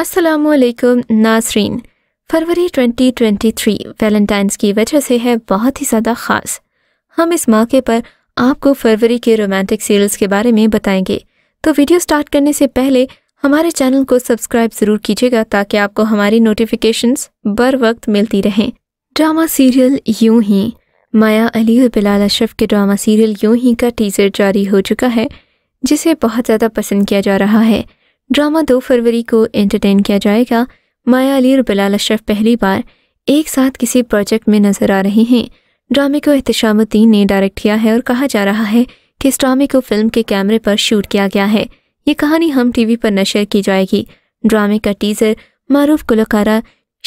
असलकुम नासरीन फरवरी 2023 वैलेंटाइंस की वजह से है बहुत ही ज़्यादा ख़ास हम इस मौके पर आपको फरवरी के रोमांटिक सीरियल्स के बारे में बताएंगे तो वीडियो स्टार्ट करने से पहले हमारे चैनल को सब्सक्राइब ज़रूर कीजिएगा ताकि आपको हमारी नोटिफिकेशंस बर वक्त मिलती रहें ड्रामा सीरियल यूं ही माया अली और बिलाल अशरफ के ड्रामा सीरियल यूं ही का टीज़र जारी हो चुका है जिसे बहुत ज़्यादा पसंद किया जा रहा है ड्रामा दो फरवरी को एंटरटेन किया जाएगा माया अली और बिलाल अशरफ पहली बार एक साथ किसी प्रोजेक्ट में नजर आ रहे हैं ड्रामे को एहतशामुद्दीन ने डायरेक्ट किया है और कहा जा रहा है कि इस ड्रामे को फिल्म के कैमरे पर शूट किया गया है ये कहानी हम टीवी पर नशर की जाएगी ड्रामे का टीजर मारूफ गुलकारा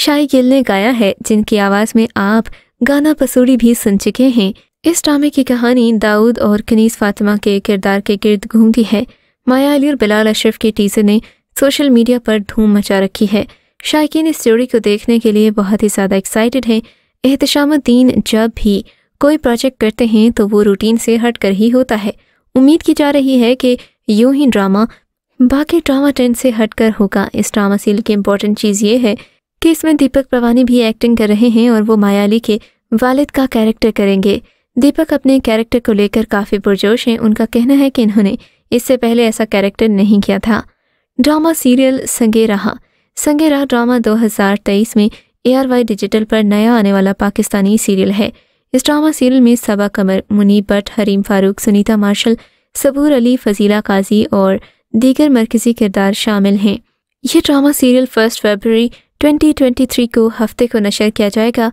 शाही गिल ने गाया है जिनकी आवाज़ में आप गाना पसूरी भी सुन चुके हैं इस ड्रामे की कहानी दाऊद और कनीस फातिमा के किरदार के गिर्द घूमती है माया अली और बिलाल अशरफ के टीज़र ने सोशल मीडिया पर धूम मचा रखी है शायक इस जोड़ी को देखने के लिए बहुत ही ज़्यादा एक्साइटेड हैं एहतशामुद्दीन जब भी कोई प्रोजेक्ट करते हैं तो वो रूटीन से हट कर ही होता है उम्मीद की जा रही है कि यूं ही ड्रामा बाकी ड्रामा ट्रेंड से हटकर होगा इस ड्रामा सील की इम्पॉर्टेंट चीज़ ये है कि इसमें दीपक प्रवानी भी एक्टिंग कर रहे हैं और वो मायाली के वालिद का कैरेक्टर करेंगे दीपक अपने कैरेक्टर को लेकर काफ़ी पुरजोश हैं उनका कहना है कि इन्होंने इससे पहले ऐसा कैरेक्टर नहीं किया था ड्रामा सीरियल संगे रहा संगे रहा ड्रामा 2023 में ए डिजिटल पर नया आने वाला पाकिस्तानी सीरियल है इस ड्रामा सीरियल में सबा कमर मुनी भट्ट हरीम फारूक सुनीता मार्शल सबूर अली फजीला काजी और दीगर मरकज़ी किरदार शामिल हैं यह ड्रामा सीरियल फर्स्ट फरवरी 2023 को हफ्ते को नशर किया जाएगा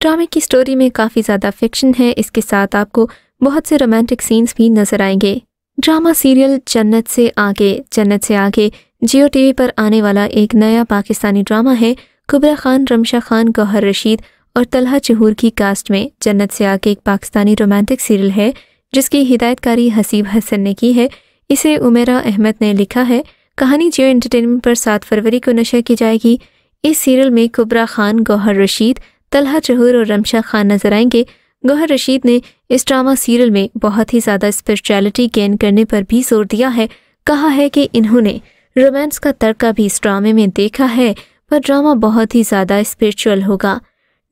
ड्रामे की स्टोरी में काफ़ी ज़्यादा फिक्शन है इसके साथ आपको बहुत से रोमांटिक सीन्स भी नज़र आएंगे ड्रामा सीरियल जन्नत से आगे जन्नत से आगे जियो टीवी पर आने वाला एक नया पाकिस्तानी ड्रामा है कुबरा खान रमशा खान गौहर रशीद और तलहा चहूर की कास्ट में जन्नत से आगे एक पाकिस्तानी रोमांटिक सीरियल है जिसकी हिदायतकारी हसीब हसन ने की है इसे उमेरा अहमद ने लिखा है कहानी जियो एंटरटेनमेंट पर सात फरवरी को नशर की जाएगी इस सीरियल में कुबरा खान गौहर रशीद तलहा चहूर और रमशा खान नजर आएंगे गौहर रशीद ने इस ड्रामा सीरियल में बहुत ही ज़्यादा स्पिरिचुअलिटी गेन करने पर भी जोर दिया है कहा है कि इन्होंने रोमांस का तड़का भी इस ड्रामे में देखा है पर ड्रामा बहुत ही ज़्यादा स्पिरिचुअल होगा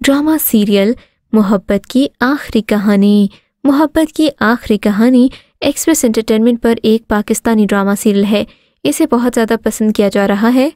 ड्रामा सीरियल मोहब्बत की आखिरी कहानी मोहब्बत की आखिरी कहानी एक्सप्रेस एंटरटेनमेंट पर एक पाकिस्तानी ड्रामा सीरियल है इसे बहुत ज़्यादा पसंद किया जा रहा है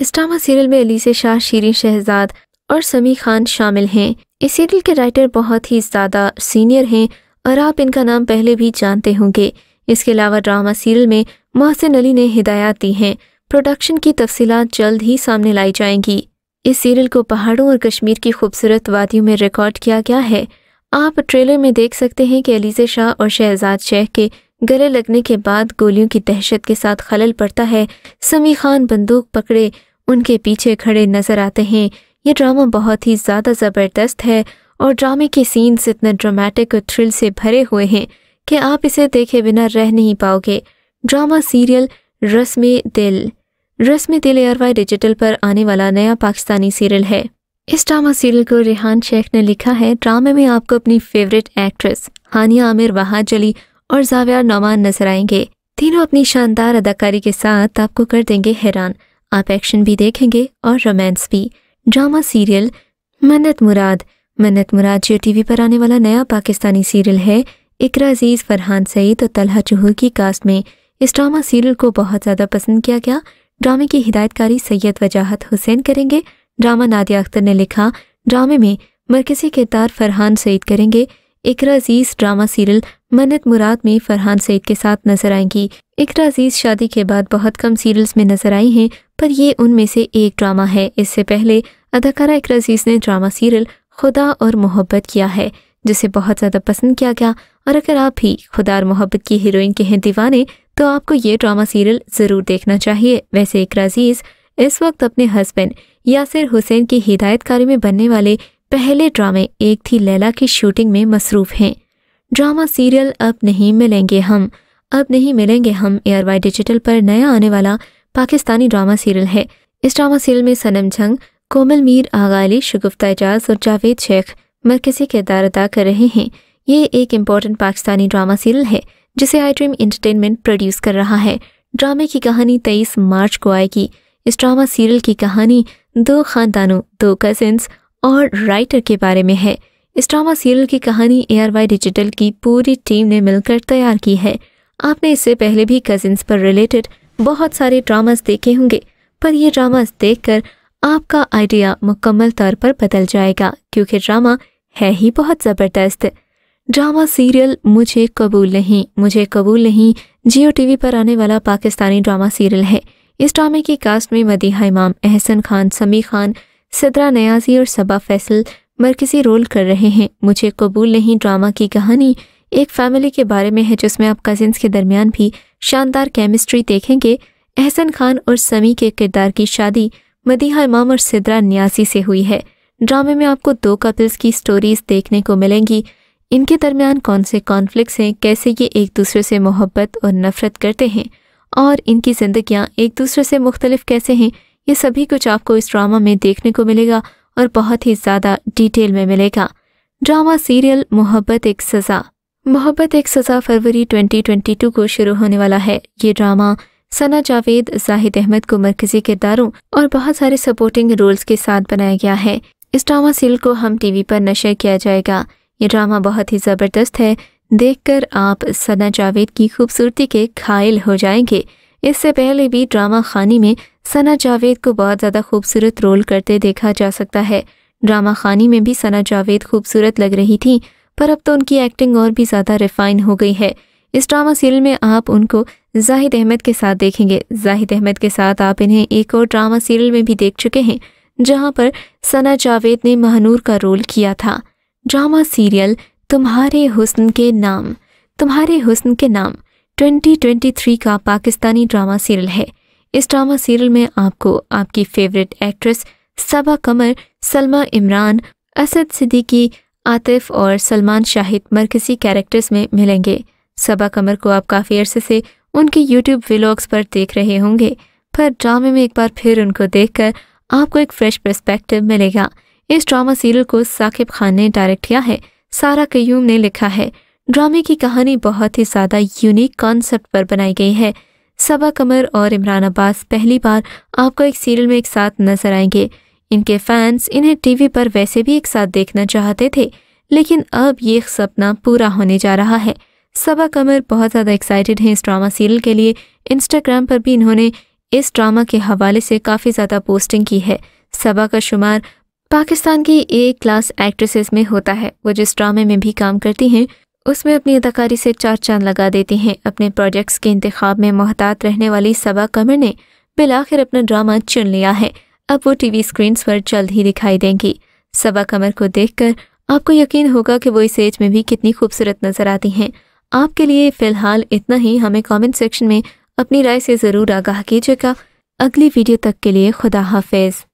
इस ड्रामा सीरियल में अलीसे शाह शीरी शहजाद और समी खान शामिल हैं इस सीरियल के राइटर बहुत ही ज़्यादा सीनियर हैं और आप इनका नाम पहले भी जानते होंगे इसके अलावा ड्रामा सीरियल में मोहसिन अली ने हिदायत दी हैं प्रोडक्शन की तफसी जल्द ही सामने लाई जाएंगी इस सीरियल को पहाड़ों और कश्मीर की खूबसूरत वादियों में रिकॉर्ड किया गया है आप ट्रेलर में देख सकते हैं कि अलीजे शाह और शहजाद शेख के गले लगने के बाद गोलियों की दहशत के साथ खलल पड़ता है समी खान बंदूक पकड़े उनके पीछे खड़े नजर आते हैं ये ड्रामा बहुत ही ज़्यादा ज़बरदस्त है और ड्रामे के सीन्स इतने ड्रामेटिक और थ्रिल से भरे हुए हैं कि आप इसे देखे बिना रह नहीं पाओगे ड्रामा सीरियल रस्म दिल रस्म दिल एयरवाई डिजिटल पर आने वाला नया पाकिस्तानी सीरियल है इस ड्रामा सीरियल को रेहान शेख ने लिखा है ड्रामे में आपको अपनी फेवरेट एक्ट्रेस हानिया आमिर वहाज जली और जाव्यार नौमान नजर आएंगे तीनों अपनी शानदार अदाकारी के साथ आपको कर देंगे हैरान आप एक्शन भी देखेंगे और रोमांस भी ड्रामा सीरियल मन्नत मुराद मन्नत मुराद जो टीवी पर आने वाला नया पाकिस्तानी सीरियल है इकरा अजीज़ फरहान सईद और तलहा चहूर की कास्ट में इस ड्रामा सीरियल को बहुत ज़्यादा पसंद किया गया ड्रामे की हिदायतकारी सैयद वजाहत हुसैन करेंगे ड्रामा नादिया अख्तर ने लिखा ड्रामे में मरकज़ी किरदार फरहान सईद करेंगे इकरा अजीज़ ड्रामा सीरियल मन्नत मुराद में फरहान सईद के साथ नजर आएंगी इकरा अजीज़ शादी के बाद बहुत कम सीरियल्स में नजर आई हैं पर ये उनमें से एक ड्रामा है इससे पहले अदाकारा एक ने ड्रामा सीरियल खुदा और मोहब्बत किया है जिसे बहुत ज़्यादा पसंद किया गया और अगर आप भी खुदा और मोहब्बत की हीरोइन के हैं दीवाने तो आपको ये ड्रामा सीरियल ज़रूर देखना चाहिए वैसे एक इस वक्त अपने हस्बैंड यासिर हुसैन की हिदायतकारी में बनने वाले पहले ड्रामे एक थी लैला की शूटिंग में मसरूफ़ हैं ड्रामा सीरियल अब नहीं मिलेंगे हम अब नहीं मिलेंगे हम एयर वाई डिजिटल पर नया आने वाला पाकिस्तानी ड्रामा सीरियल है इस ड्रामा सीरियल में सनम जंग कोमल मीर आगाली शगुफ्ता एजाज और जावेद शेख मरकजी किरदार अदा कर रहे हैं ये एक इम्पॉर्टेंट पाकिस्तानी ड्रामा सीरियल है जिसे आई ड्रीम इंटरटेनमेंट प्रोड्यूस कर रहा है ड्रामे की कहानी तेईस मार्च को आएगी इस ड्रामा सीरियल की कहानी दो खानदानों दो कजिन्स और राइटर के बारे में है इस ड्रामा सीरियल की कहानी ए डिजिटल की पूरी टीम ने मिलकर तैयार की है आपने इससे पहले भी कजिन्स पर रिलेटेड बहुत सारे ड्रामास देखे होंगे पर यह ड्रामास देखकर आपका आइडिया मुकम्मल तौर पर बदल जाएगा क्योंकि ड्रामा है ही बहुत ज़बरदस्त ड्रामा सीरियल मुझे कबूल नहीं मुझे कबूल नहीं जियो टीवी पर आने वाला पाकिस्तानी ड्रामा सीरियल है इस ड्रामे की कास्ट में मदीहा इमाम एहसन खान समी खान सदरा नयाजी और सबा फैसल मरकजी रोल कर रहे हैं मुझे कबूल नहीं ड्रामा की कहानी एक फैमिली के बारे में है जिसमें आप कजिन्स के दरमियान भी शानदार केमिस्ट्री देखेंगे एहसन खान और समी के किरदार की शादी मदीहा इमाम और सिद्रा न्यासी से हुई है ड्रामे में आपको दो कपल्स की स्टोरीज देखने को मिलेंगी इनके दरमियान कौन से कॉन्फ्लिक्ट्स हैं कैसे ये एक दूसरे से मोहब्बत और नफ़रत करते हैं और इनकी ज़िंदियाँ एक दूसरे से मुख्तलिफ कैसे हैं ये सभी कुछ आपको इस ड्रामा में देखने को मिलेगा और बहुत ही ज़्यादा डिटेल में मिलेगा ड्रामा सीरियल मोहब्बत एक सज़ा मोहब्बत एक सज़ा फरवरी 2022 को शुरू होने वाला है ये ड्रामा सना जावेद जाहिद अहमद को मरकजी किरदारों और बहुत सारे सपोर्टिंग रोल्स के साथ बनाया गया है इस ड्रामा सील को हम टीवी पर नशर किया जाएगा ये ड्रामा बहुत ही ज़बरदस्त है देखकर आप सना जावेद की खूबसूरती के घायल हो जाएंगे इससे पहले भी ड्रामा खानी में सना जावेद को बहुत ज़्यादा खूबसूरत रोल करते देखा जा सकता है ड्रामा खानी में भी सना जावेद खूबसूरत लग रही थी पर अब तो उनकी एक्टिंग और भी ज़्यादा रिफाइन हो गई है इस ड्रामा सीरियल में आप उनको जाहिद अहमद के साथ देखेंगे जाहिद अहमद के साथ आप इन्हें एक और ड्रामा सीरियल में भी देख चुके हैं जहाँ पर सना जावेद ने महानूर का रोल किया था ड्रामा सीरियल तुम्हारे हुस्न के नाम तुम्हारे हुस्न के नाम 2023 का पाकिस्तानी ड्रामा सीरियल है इस ड्रामा सीरियल में आपको आपकी फेवरेट एक्ट्रेस सबा कमर सलमा इमरान असद सिद्दीकी आतिफ और सलमान शाहिद मरकजी कैरेक्टर्स में मिलेंगे सबा कमर को आप काफ़ी अरसे से उनके यूट्यूब व्लॉग्स पर देख रहे होंगे पर ड्रामे में एक बार फिर उनको देखकर आपको एक फ्रेश परस्पेक्टिव मिलेगा इस ड्रामा सीरियल को साकिब खान ने डायरेक्ट किया है सारा कयूम ने लिखा है ड्रामे की कहानी बहुत ही ज़्यादा यूनिक कॉन्सेप्ट पर बनाई गई है सबा कमर और इमरान अब्बास पहली बार आपको एक सीरियल में एक साथ नजर आएंगे इनके फैंस इन्हें टीवी पर वैसे भी एक साथ देखना चाहते थे लेकिन अब ये सपना पूरा होने जा रहा है सबा कमर बहुत ज़्यादा एक्साइटेड हैं इस ड्रामा सीरियल के लिए इंस्टाग्राम पर भी इन्होंने इस ड्रामा के हवाले से काफ़ी ज़्यादा पोस्टिंग की है सबा का शुमार पाकिस्तान की ए क्लास एक्ट्रेसेस में होता है वो जिस ड्रामे में भी काम करती हैं उसमें अपनी अदाकारी से चार चांद लगा देती हैं अपने प्रोजेक्ट्स के इंतखब में मोहतात रहने वाली सबा कमर ने बिलाखिर अपना ड्रामा चुन लिया है अब वो टीवी स्क्रीन्स पर जल्द ही दिखाई देंगी सबा कमर को देखकर आपको यकीन होगा कि वो इस एज में भी कितनी खूबसूरत नज़र आती हैं आपके लिए फ़िलहाल इतना ही हमें कमेंट सेक्शन में अपनी राय से ज़रूर आगाह कीजिएगा अगली वीडियो तक के लिए खुदा हाफिज़